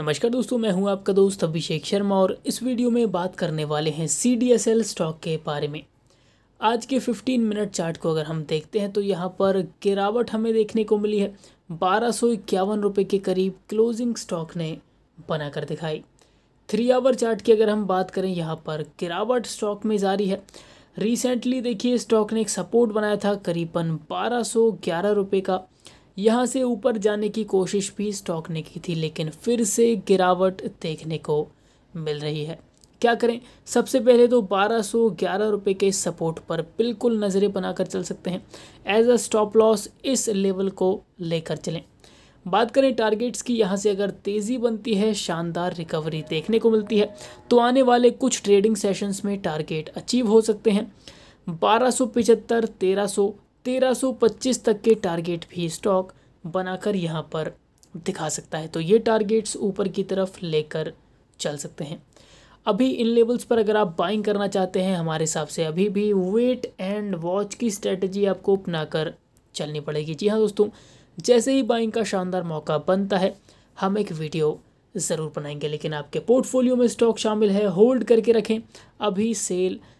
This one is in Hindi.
नमस्कार दोस्तों मैं हूं आपका दोस्त अभिषेक शर्मा और इस वीडियो में बात करने वाले हैं C D S L stock के बारे में आज के 15 मिनट चार्ट को अगर हम देखते हैं तो यहाँ पर गिरावट हमें देखने को मिली है बारह सौ इक्यावन रुपये के करीब क्लोजिंग स्टॉक ने बनाकर दिखाई थ्री आवर चार्ट की अगर हम बात करें यहाँ पर गिरावट स्टॉक में जारी है रिसेंटली देखिए स्टॉक ने एक सपोर्ट बनाया था करीबन बारह सौ ग्यारह रुपये का यहाँ से ऊपर जाने की कोशिश भी स्टॉक ने की थी लेकिन फिर से गिरावट देखने को मिल रही है क्या करें सबसे पहले तो बारह सौ ग्यारह रुपये के सपोर्ट पर बिल्कुल नज़रें बनाकर चल सकते हैं एज अ स्टॉप लॉस इस लेवल को लेकर चलें बात करें टारगेट्स की यहाँ से अगर तेज़ी बनती है शानदार रिकवरी देखने को मिलती है तो आने वाले कुछ ट्रेडिंग सेशंस में टारगेट अचीव हो सकते हैं बारह सौ तेरह सौ 1325 तक के टारगेट भी स्टॉक बनाकर यहाँ पर दिखा सकता है तो ये टारगेट्स ऊपर की तरफ लेकर चल सकते हैं अभी इन लेवल्स पर अगर आप बाइंग करना चाहते हैं हमारे हिसाब से अभी भी वेट एंड वॉच की स्ट्रेटजी आपको अपनाकर चलनी पड़ेगी जी हाँ दोस्तों जैसे ही बाइंग का शानदार मौका बनता है हम एक वीडियो ज़रूर बनाएंगे लेकिन आपके पोर्टफोलियो में स्टॉक शामिल है होल्ड करके रखें अभी सेल